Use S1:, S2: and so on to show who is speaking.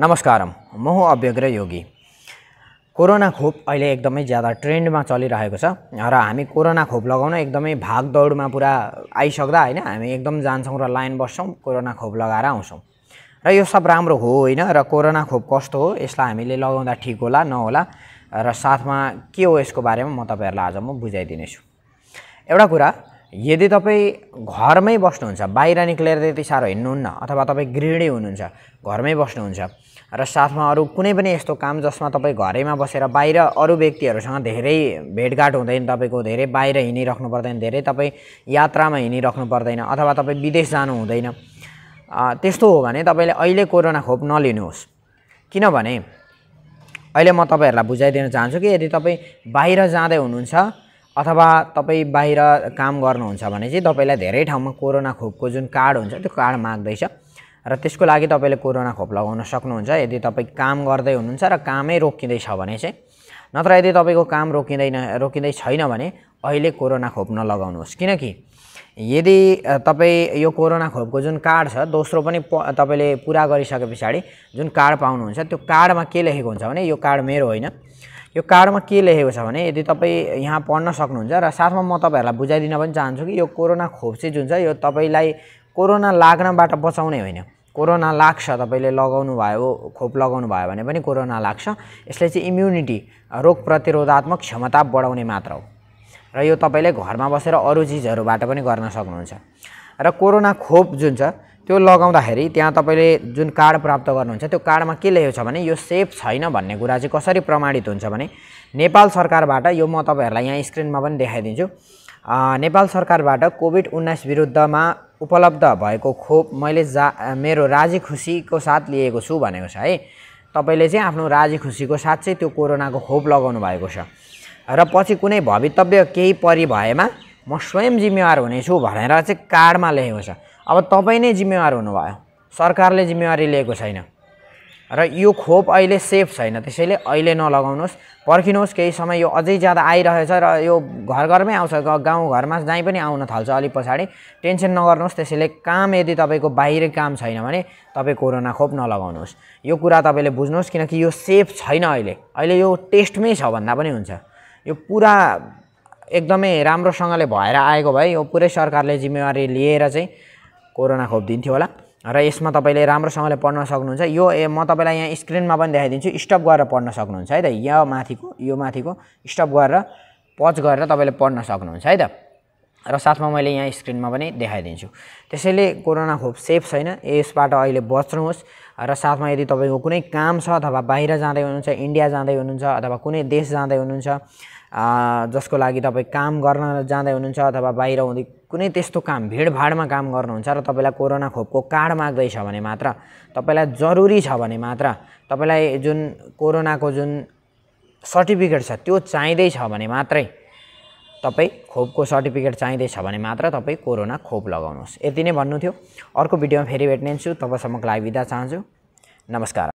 S1: नमस्कार म हो अभ्यग्र योगी कोरोना खोप अहिले एकदमै ज्यादा ट्रेन्डमा चलिरहेको छ र हामी कोरोना खोप लगाउन एकदमै भागदौडमा पुरा आइसक्दा होइन हामी एकदम जान्छौँ र लाइन बस्छौँ कोरोना खोप लगाएर आउँछौँ र यो सब राम्रो हो होइन र कोरोना खोप कस्तो हो यसलाई हामीले लगाउँदा ठिक होला नहोला र साथमा के हो यसको बारेमा म तपाईँहरूलाई आज म बुझाइदिनेछु एउटा कुरा यदि तपाईँ घरमै बस्नुहुन्छ बाहिर निक्लेर त्यति साह्रो हिँड्नुहुन्न अथवा तपाईँ गृहिणी हुनुहुन्छ घरमै बस्नुहुन्छ र साथमा अरू कुनै पनि यस्तो काम जसमा तपाईँ घरैमा बसेर बाहिर अरू व्यक्तिहरूसँग धेरै भेटघाट हुँदैन तपाईँको धेरै बाहिर हिँडिराख्नु पर्दैन धेरै तपाईँ यात्रामा हिँडिराख्नु पर्दैन अथवा तपाईँ विदेश जानु हुँदैन त्यस्तो हो भने तपाईँले अहिले कोरोना खोप नलिनुहोस् किनभने अहिले म तपाईँहरूलाई बुझाइदिन चाहन्छु कि यदि तपाईँ बाहिर जाँदै हुनुहुन्छ अथवा तपाईँ बाहिर काम गर्नुहुन्छ भने चाहिँ तपाईँलाई धेरै ठाउँमा कोरोना खोपको जुन कार्ड हुन्छ त्यो कार्ड माग्दैछ र त्यसको लागि तपाईँले कोरोना खोप लगाउन सक्नुहुन्छ यदि तपाईँ काम गर्दै हुनुहुन्छ र कामै रोकिँदैछ भने चाहिँ नत्र यदि तपाईँको काम रोकिँदैन रोकिँदै छैन भने अहिले कोरोना खोप नलगाउनुहोस् किनकि यदि तपाईँ यो कोरोना खोपको जुन कार्ड छ दोस्रो पनि तपाईँले पुरा गरिसके पछाडि जुन कार्ड पाउनुहुन्छ त्यो कार्डमा के लेखेको हुन्छ भने यो कार्ड मेरो होइन यो कार्डमा के लेखेको छ भने यदि तपाईँ यहाँ पढ्न सक्नुहुन्छ र साथमा म तपाईँहरूलाई बुझाइदिन पनि चाहन्छु कि यो कोरोना खोप चाहिँ जुन छ यो तपाईँलाई कोरोना लाग्नबाट बचाउने होइन कोरोना लाग्छ तपाईँले लगाउनु भयो खोप लगाउनु भयो भने पनि कोरोना लाग्छ यसले चाहिँ इम्युनिटी रोग प्रतिरोधात्मक क्षमता बढाउने मात्र हो र यो तपाईँले घरमा बसेर अरू चिजहरूबाट पनि गर्न सक्नुहुन्छ र कोरोना खोप जुन छ त्यो लगाउँदाखेरि त्यहाँ तपाईँले जुन कार्ड प्राप्त गर्नुहुन्छ त्यो कार्डमा के लेखेको छ भने यो सेफ छैन भन्ने कुरा चाहिँ कसरी प्रमाणित हुन्छ भने नेपाल सरकारबाट यो म तपाईँहरूलाई यहाँ स्क्रिनमा पनि देखाइदिन्छु नेपाल सरकारबाट कोभिड उन्नाइस विरुद्धमा उपलब्ध भएको खोप मैले जा मेरो राजी खुसीको साथ लिएको छु भनेको छ है तपाईँले चाहिँ आफ्नो राजी खुसीको साथ चाहिँ त्यो कोरोनाको खोप लगाउनु भएको छ र पछि कुनै भवितव्य केही परि भएमा म स्वयं जिम्मेवार हुनेछु भनेर चाहिँ कार्डमा लेखेको छ अब तपाईँ नै जिम्मेवार हुनुभयो सरकारले जिम्मेवारी लिएको छैन र यो खोप अहिले सेफ छैन त्यसैले अहिले नलगाउनुहोस् पर्खिनुहोस् केही समय यो अझै ज्यादा आइरहेछ र यो घर घरमै आउँछ गाउँ घरमा जहीँ पनि आउन थाल्छ अलिक पछाडि टेन्सन नगर्नुहोस् त्यसैले काम यदि तपाईँको बाहिरै काम छैन भने तपाईँ कोरोना खोप नलगाउनुहोस् यो कुरा तपाईँले बुझ्नुहोस् किनकि यो सेफ छैन अहिले अहिले यो टेस्टमै छ भन्दा पनि हुन्छ यो पुरा एकदमै राम्रोसँगले भएर आएको भए यो पुरै सरकारले जिम्मेवारी लिएर चाहिँ कोरोना खोप दिन्थ्यो होला र यसमा तपाईँले राम्रोसँगले पढ्न सक्नुहुन्छ यो ए म तपाईँलाई यहाँ स्क्रिनमा पनि देखाइदिन्छु स्टप गरेर पढ्न सक्नुहुन्छ है त यहाँ माथिको यो माथिको स्टप गरेर पज गरेर तपाईँले पढ्न सक्नुहुन्छ है त र साथमा मैले यहाँ स्क्रिनमा पनि देखाइदिन्छु त्यसैले कोरोना खोप सेफ छैन यसबाट अहिले बच्नुहोस् र साथमा यदि तपाईँको कुनै काम छ अथवा बाहिर जाँदै हुनुहुन्छ इन्डिया जाँदै हुनुहुन्छ अथवा कुनै देश जाँदै हुनुहुन्छ जसको लागि तपाईँ काम गर्न जाँदै हुनुहुन्छ अथवा बाहिर हुँदै कुनै त्यस्तो काम भिडभाडमा काम गर्नुहुन्छ र तपाईँलाई कोरोना खोपको कार्ड माग्दैछ भने मात्र तपाईँलाई जरुरी छ भने मात्र तपाईँलाई जुन कोरोनाको जुन सर्टिफिकेट छ त्यो चाहिँदैछ भने मात्रै तपाईँ खोपको सर्टिफिकेट चाहिँदैछ भने मात्र तपाईँ कोरोना खोप लगाउनुहोस् यति नै भन्नु थियो अर्को भिडियोमा फेरि भेट्नेछु तबसम्मको लागि बिदा चाहन्छु नमस्कार